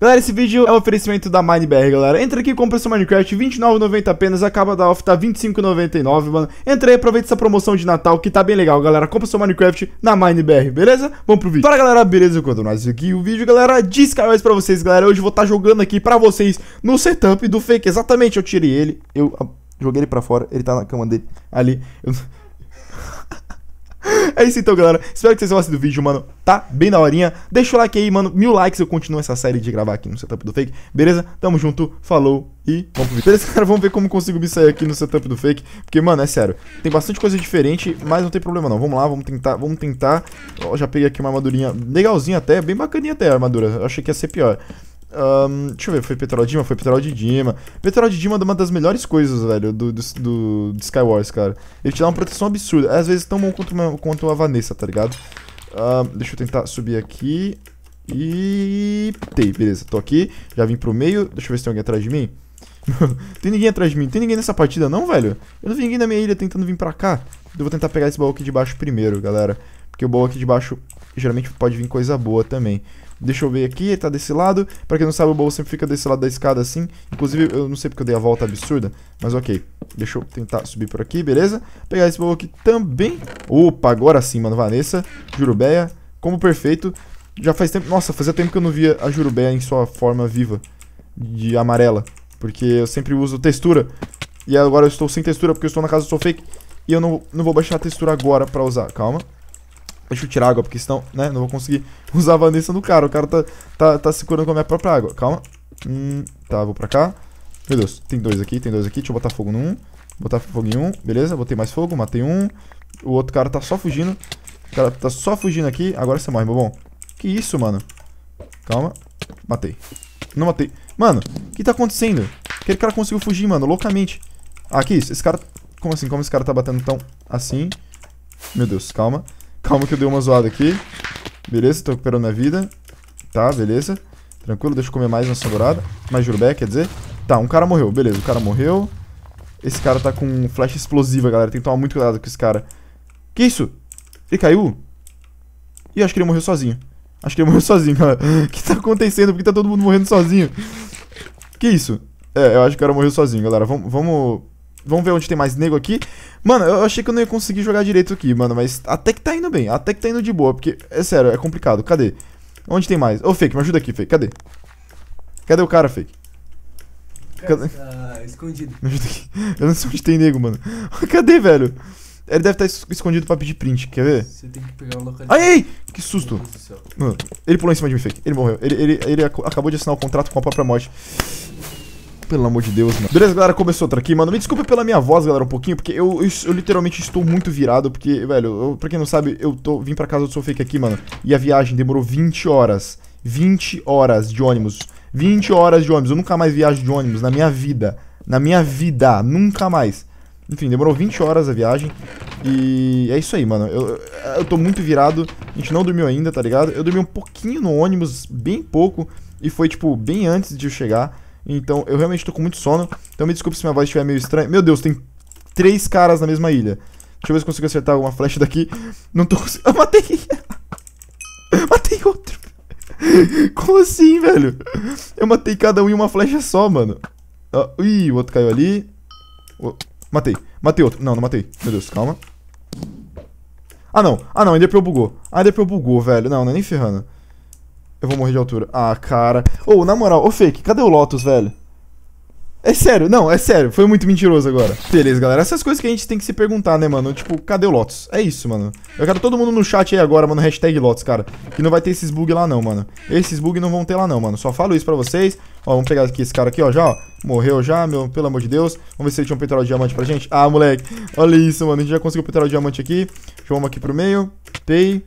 Galera, esse vídeo é um oferecimento da MineBR, galera. Entra aqui e compra seu Minecraft, R$29,90 apenas, acaba da off, tá R$25,99, mano. Entra aí, aproveita essa promoção de Natal, que tá bem legal, galera. Compra seu Minecraft na MineBR, beleza? Vamos pro vídeo. Fala, galera, beleza? Quando nós aqui o vídeo, galera, de Skywars é pra vocês, galera. Hoje eu vou estar tá jogando aqui pra vocês no setup do fake. Exatamente, eu tirei ele, eu ah, joguei ele pra fora, ele tá na cama dele ali. Eu... É isso então, galera. Espero que vocês tenham gostado do vídeo, mano. Tá bem na horinha. Deixa o like aí, mano. Mil likes eu continuo essa série de gravar aqui no setup do fake. Beleza? Tamo junto. Falou e vamos pro vídeo. Beleza, cara? Vamos ver como consigo me sair aqui no setup do fake. Porque, mano, é sério. Tem bastante coisa diferente, mas não tem problema não. Vamos lá, vamos tentar. Vamos tentar. Ó, já peguei aqui uma armadurinha legalzinha até. Bem bacaninha até a armadura. Eu achei que ia ser pior. Um, deixa eu ver, foi Petrol Dima? Foi Petrol de Dima. Petrol de Dima é uma das melhores coisas, velho, do, do, do, do Skywars, cara. Ele te dá uma proteção absurda. Às vezes tão bom quanto, uma, quanto a Vanessa, tá ligado? Um, deixa eu tentar subir aqui. E. Tem, beleza, tô aqui. Já vim pro meio. Deixa eu ver se tem alguém atrás de mim. tem ninguém atrás de mim. Tem ninguém nessa partida, não, velho? Eu não vi ninguém na minha ilha tentando vir pra cá. Eu vou tentar pegar esse baú aqui de baixo primeiro, galera. Porque o baú aqui de baixo geralmente pode vir coisa boa também. Deixa eu ver aqui, ele tá desse lado. Pra quem não sabe, o baú sempre fica desse lado da escada assim. Inclusive, eu não sei porque eu dei a volta absurda, mas ok. Deixa eu tentar subir por aqui, beleza? Pegar esse baú aqui também. Opa, agora sim, mano. Vanessa, Jurubeia, como perfeito. Já faz tempo... Nossa, fazia tempo que eu não via a Jurubeia em sua forma viva de amarela. Porque eu sempre uso textura. E agora eu estou sem textura porque eu estou na casa do Soul Fake. E eu não, não vou baixar a textura agora pra usar. Calma. Deixa eu tirar água, porque senão, né, não vou conseguir usar a Vanessa no cara. O cara tá, tá, tá curando com a minha própria água. Calma. Hum, tá, vou pra cá. Meu Deus, tem dois aqui, tem dois aqui. Deixa eu botar fogo num. Botar fogo em um. Beleza, botei mais fogo, matei um. O outro cara tá só fugindo. O cara tá só fugindo aqui. Agora você morre, bom Que isso, mano? Calma. Matei. Não matei. Mano, o que tá acontecendo? Aquele cara conseguiu fugir, mano, loucamente. Ah, que isso? Esse cara... Como assim? Como esse cara tá batendo tão assim? Meu Deus, calma. Calma que eu dei uma zoada aqui. Beleza, tô recuperando a vida. Tá, beleza. Tranquilo, deixa eu comer mais maçã dourada. Mais jurubé, quer dizer. Tá, um cara morreu. Beleza, o cara morreu. Esse cara tá com flecha explosiva, galera. Tem que tomar muito cuidado com esse cara. Que isso? Ele caiu? Ih, acho que ele morreu sozinho. Acho que ele morreu sozinho, cara. O que tá acontecendo? Por que tá todo mundo morrendo sozinho? Que isso? É, eu acho que o cara morreu sozinho, galera. Vamos... Vamo... Vamos ver onde tem mais nego aqui. Mano, eu achei que eu não ia conseguir jogar direito aqui, mano. Mas até que tá indo bem. Até que tá indo de boa. Porque, é sério, é complicado. Cadê? Onde tem mais? Ô, Fake, me ajuda aqui, Fake. Cadê? Cadê o cara, Fake? Cadê? Tá, tá escondido. Me ajuda aqui. Eu não sei onde tem nego, mano. Cadê, velho? Ele deve tá estar escondido pra pedir print, quer ver? Você tem que pegar o local. Ai, ai! Que susto! Mano, ele pulou em cima de mim, Fake. Ele morreu. Ele, ele, ele acabou de assinar o contrato com a própria morte. Pelo amor de Deus, mano. Beleza, galera, começou outra aqui, mano. Me desculpa pela minha voz, galera, um pouquinho, porque eu, eu, eu literalmente estou muito virado, porque, velho, eu, pra quem não sabe, eu tô, vim pra casa do Fake aqui, mano, e a viagem demorou 20 horas. 20 horas de ônibus. 20 horas de ônibus. Eu nunca mais viajo de ônibus na minha vida. Na minha vida, nunca mais. Enfim, demorou 20 horas a viagem. E é isso aí, mano. Eu, eu tô muito virado. A gente não dormiu ainda, tá ligado? Eu dormi um pouquinho no ônibus, bem pouco. E foi, tipo, bem antes de eu chegar. Então, eu realmente tô com muito sono. Então, me desculpe se minha voz estiver meio estranha. Meu Deus, tem três caras na mesma ilha. Deixa eu ver se consigo acertar alguma flecha daqui. Não tô conseguindo. Eu matei. matei outro. Como assim, velho? Eu matei cada um em uma flecha só, mano. Ah, ui, o outro caiu ali. O... Matei. Matei outro. Não, não matei. Meu Deus, calma. Ah, não. Ah, não. A é bugou. Ah, A é bugou, velho. Não, não é nem ferrando. Eu vou morrer de altura. Ah, cara. Ô, oh, na moral, ô oh, fake, cadê o Lotus, velho? É sério, não, é sério, foi muito mentiroso agora. Beleza, galera, essas coisas que a gente tem que se perguntar, né, mano? Tipo, cadê o Lotus? É isso, mano. Eu quero todo mundo no chat aí agora, mano, hashtag Lotus, cara. Que não vai ter esses bugs lá não, mano. Esses bugs não vão ter lá não, mano. Só falo isso pra vocês. Ó, vamos pegar aqui esse cara aqui, ó, já, ó. Morreu já, meu, pelo amor de Deus. Vamos ver se ele tinha um petróleo diamante pra gente. Ah, moleque, olha isso, mano. A gente já conseguiu petróleo diamante aqui. Vamos aqui pro meio. Pay.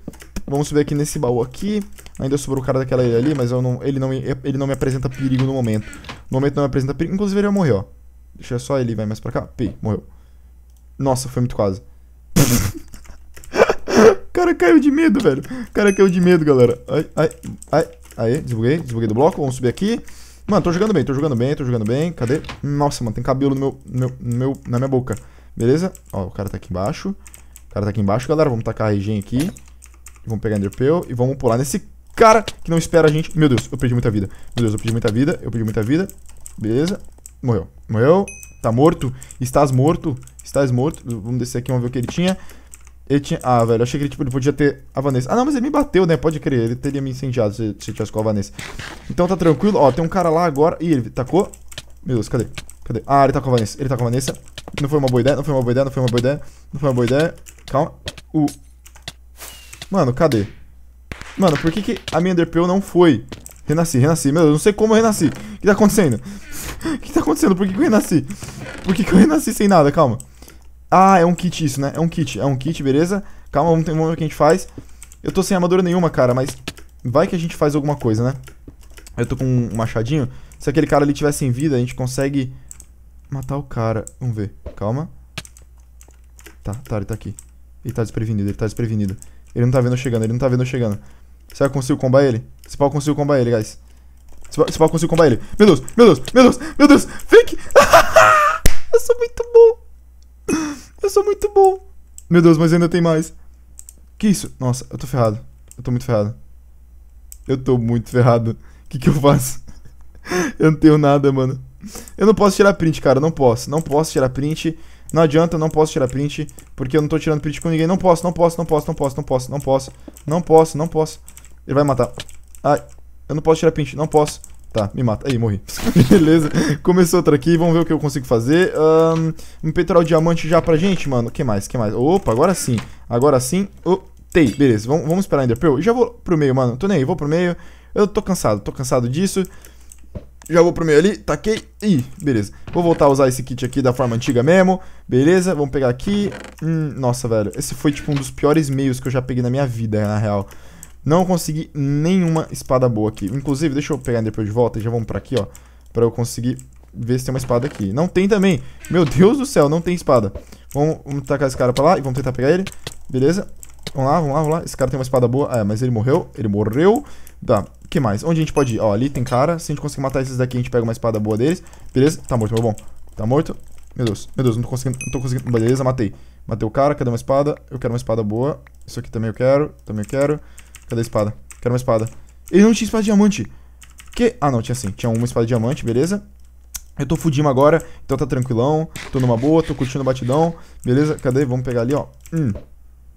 Vamos subir aqui nesse baú aqui. Ainda sobrou o cara daquela ali, mas não, ele, não, ele não me apresenta perigo no momento. No momento não me apresenta perigo. Inclusive ele vai morrer, ó. Deixa só ele, vai mais pra cá. Pi, morreu. Nossa, foi muito quase. o cara caiu de medo, velho. O cara caiu de medo, galera. Ai, ai, ai. Aí, desbuguei. Desbuguei do bloco. Vamos subir aqui. Mano, tô jogando bem, tô jogando bem, tô jogando bem. Cadê? Nossa, mano, tem cabelo no meu, no meu, no meu, na minha boca. Beleza? Ó, o cara tá aqui embaixo. O cara tá aqui embaixo, galera. Vamos tacar a regen aqui. Vamos pegar Enderpeel e vamos pular nesse cara que não espera a gente. Meu Deus, eu perdi muita vida. Meu Deus, eu perdi muita vida. Eu perdi muita vida. Beleza. Morreu. Morreu. Tá morto. Estás morto. Estás morto. Vamos descer aqui, vamos ver o que ele tinha. Ele tinha... Ah, velho, achei que ele, tipo, ele podia ter a Vanessa. Ah, não, mas ele me bateu, né? Pode crer. Ele teria me incendiado se, se tivesse com a Vanessa. Então tá tranquilo. Ó, tem um cara lá agora. Ih, ele tacou. Meu Deus, cadê? Cadê? Ah, ele tá com a Vanessa. Ele tá com a Vanessa. Não foi uma boa ideia, não foi uma boa ideia, não foi uma boa ideia. Não foi uma boa ideia. Calma. O... Uh. Mano, cadê? Mano, por que, que a minha Enderpearl não foi? Renasci, renasci. Meu, eu não sei como eu renasci. O que tá acontecendo? O que tá acontecendo? Por que, que eu renasci? Por que, que eu renasci sem nada? Calma. Ah, é um kit isso, né? É um kit. É um kit, beleza? Calma, vamos ter um momento que a gente faz. Eu tô sem armadura nenhuma, cara, mas vai que a gente faz alguma coisa, né? Eu tô com um machadinho. Se aquele cara ali tivesse em vida, a gente consegue matar o cara. Vamos ver. Calma. Tá, tá, ele tá aqui. Ele tá desprevenido, ele tá desprevenido. Ele não tá vendo eu chegando, ele não tá vendo eu chegando. Será que eu consigo combar ele? Se pau, eu consigo combar ele, guys. Se pau, eu consigo combar ele. Meu Deus, meu Deus, meu Deus, meu Deus. Fake. eu sou muito bom. Eu sou muito bom. Meu Deus, mas ainda tem mais. Que isso? Nossa, eu tô ferrado. Eu tô muito ferrado. Eu tô muito ferrado. O que que eu faço? eu não tenho nada, mano. Eu não posso tirar print, cara. Não posso. Não posso tirar print. Não adianta, não posso tirar print. Porque eu não tô tirando print com ninguém. Não posso, não posso, não posso, não posso, não posso, não posso, não posso. Não posso, não posso. Ele vai matar. Ai, eu não posso tirar pinch, não posso. Tá, me mata. Aí, morri. Beleza. Começou outra aqui, vamos ver o que eu consigo fazer. Um, um peitoral diamante já pra gente, mano. que mais, que mais? Opa, agora sim. Agora sim. Oh, beleza. Vamos, vamos esperar ainda. Pearl. Já vou pro meio, mano. Tô nem aí, vou pro meio. Eu tô cansado, tô cansado disso. Já vou pro meio ali, taquei. Ih, beleza. Vou voltar a usar esse kit aqui da forma antiga mesmo. Beleza, vamos pegar aqui. Hum, nossa, velho. Esse foi, tipo, um dos piores meios que eu já peguei na minha vida, na real. Não consegui nenhuma espada boa aqui. Inclusive, deixa eu pegar depois de volta e já vamos pra aqui, ó. Pra eu conseguir ver se tem uma espada aqui. Não tem também. Meu Deus do céu, não tem espada. Vamos, vamos tacar esse cara pra lá e vamos tentar pegar ele. Beleza. Vamos lá, vamos lá, vamos lá. Esse cara tem uma espada boa. É, mas ele morreu. Ele morreu. Tá, o que mais? Onde a gente pode ir? Ó, ali tem cara. Se a gente conseguir matar esses daqui, a gente pega uma espada boa deles. Beleza? Tá morto, meu bom. Tá morto. Meu Deus, meu Deus, não tô conseguindo, não tô conseguindo. Beleza, matei. Matei o cara, cadê uma espada? Eu quero uma espada boa. Isso aqui também eu quero, também eu quero. Cadê a espada? Quero uma espada. Ele não tinha espada de diamante. Que? Ah, não, tinha sim. Tinha uma espada de diamante, beleza? Eu tô fudindo agora, então tá tranquilão. Tô numa boa, tô curtindo o batidão. Beleza? Cadê? Vamos pegar ali, ó. Hum.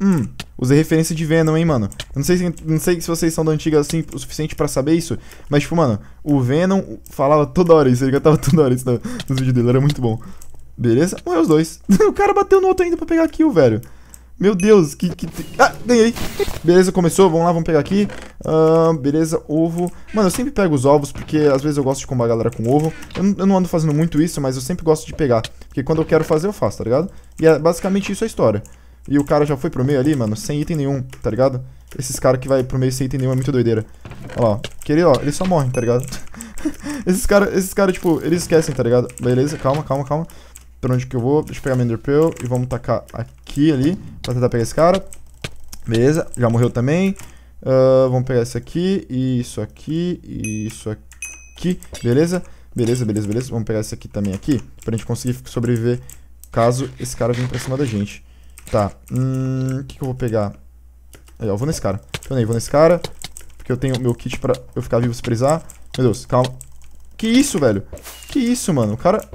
Hum, usei referência de Venom, hein, mano. não sei, se, não sei se vocês são da antiga assim o suficiente para saber isso, mas, tipo, mano, o Venom falava toda hora isso, ele cantava toda hora isso nos vídeos dele, era muito bom. Beleza? Morreu os dois. o cara bateu no outro ainda pra pegar aquilo, velho. Meu Deus, que... que... Ah, ganhei. Beleza, começou. Vamos lá, vamos pegar aqui. Uh, beleza, ovo. Mano, eu sempre pego os ovos, porque às vezes eu gosto de combar a galera com ovo. Eu, eu, não ando fazendo muito isso, mas eu sempre gosto de pegar. Porque quando eu quero fazer, eu faço, tá ligado? E é basicamente isso a história. E o cara já foi pro meio ali, mano, sem item nenhum, tá ligado? Esses caras que vai pro meio sem item nenhum é muito doideira. Ó lá, ele, ó, eles só morrem, tá ligado? esses caras, esses cara, tipo, eles esquecem, tá ligado? Beleza, calma, calma, calma. Pra onde que eu vou? Deixa eu pegar meu enderpearl e vamos tacar aqui, ali, pra tentar pegar esse cara. Beleza, já morreu também. Uh, vamos pegar esse aqui, e isso aqui, e isso aqui, beleza? Beleza, beleza, beleza. Vamos pegar esse aqui também aqui, pra gente conseguir sobreviver caso esse cara venha pra cima da gente. Tá, hum, o hum, que, que eu vou pegar? Aí, ó, vou nesse cara. Pera aí, vou nesse cara, porque eu tenho meu kit pra eu ficar vivo se precisar. Meu Deus, calma. Que isso, velho? Que isso, mano? O cara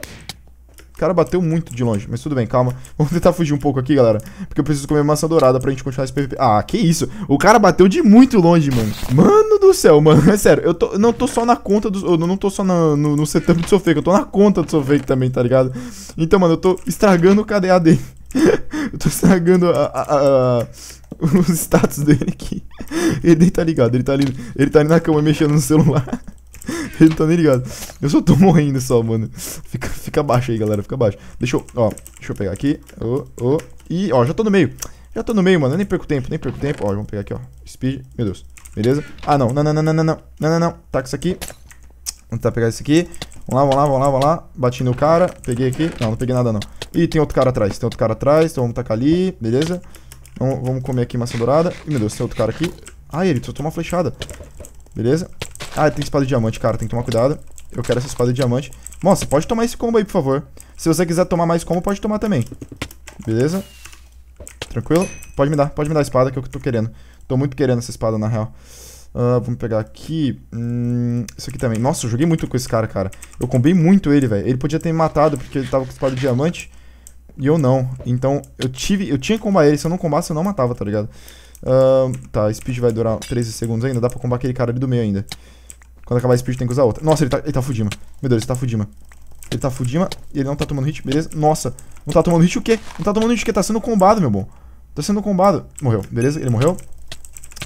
cara bateu muito de longe, mas tudo bem, calma. Vamos tentar fugir um pouco aqui, galera. Porque eu preciso comer maçã dourada pra gente continuar esse PVP. Ah, que isso. O cara bateu de muito longe, mano. Mano do céu, mano. É sério, eu tô, não tô só na conta do... Eu não tô só na, no, no setup do seu fake, eu tô na conta do seu fake também, tá ligado? Então, mano, eu tô estragando o KDA dele. eu tô estragando a, a, a os status dele aqui. Ele tá ligado, ele tá ali, ele tá ali na cama mexendo no celular. Ele não tá nem ligado. Eu só tô morrendo só, mano. Fica, fica baixo aí, galera. Fica baixo. Deixa eu, ó. Deixa eu pegar aqui. Ô, oh, ô. Oh, e, ó, já tô no meio. Já tô no meio, mano. Eu nem perco tempo, nem perco tempo. Ó, vamos pegar aqui, ó. Speed. Meu Deus. Beleza? Ah, não. Não, não, não, não, não, não. Não, não, não. Taca tá isso aqui. Vamos tentar pegar isso aqui. Vamos lá, vamos lá, vamos lá, vamos lá. Bati no cara. Peguei aqui. Não, não peguei nada, não. Ih, tem outro cara atrás. Tem outro cara atrás. Então vamos tacar ali. Beleza? vamos comer aqui maçã dourada. Ih, meu Deus, tem outro cara aqui. Ai, ele soltou uma flechada. Beleza? Ah, tem espada de diamante, cara. Tem que tomar cuidado. Eu quero essa espada de diamante. Nossa, pode tomar esse combo aí, por favor. Se você quiser tomar mais combo, pode tomar também. Beleza? Tranquilo? Pode me dar, pode me dar a espada que eu tô querendo. Tô muito querendo essa espada, na real. Uh, vamos pegar aqui. Hum, isso aqui também. Nossa, eu joguei muito com esse cara, cara. Eu combei muito ele, velho. Ele podia ter me matado porque ele tava com espada de diamante. E eu não. Então, eu tive. Eu tinha que combar ele. Se eu não combasse, eu não matava, tá ligado? Uh, tá, speed vai durar 13 segundos ainda. Dá pra combar aquele cara ali do meio ainda. Quando acabar a speed tem que usar outra. Nossa, ele tá, ele tá fudima. Meu Deus, ele tá fudima. Ele tá fudima. e ele não tá tomando hit, beleza? Nossa, não tá tomando hit o quê? Não tá tomando hit o quê? Tá sendo combado, meu bom. Tá sendo combado. Morreu, beleza? Ele morreu.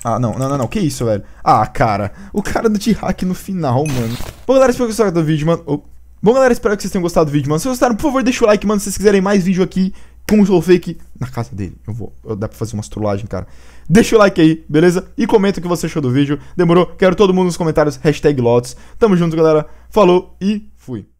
Ah, não, não, não, não. Que isso, velho? Ah, cara. O cara do T-Hack no final, mano. Bom, galera, espero que vocês gostado do vídeo, mano. Oh. Bom, galera, espero que vocês tenham gostado do vídeo, mano. Se vocês gostaram, por favor, deixa o like, mano. Se vocês quiserem mais vídeo aqui com o fake na casa dele. Eu vou, eu dá pra fazer umas trollagens, cara. Deixa o like aí, beleza? E comenta o que você achou do vídeo. Demorou? Quero todo mundo nos comentários. Hashtag Lotus. Tamo junto, galera. Falou e fui.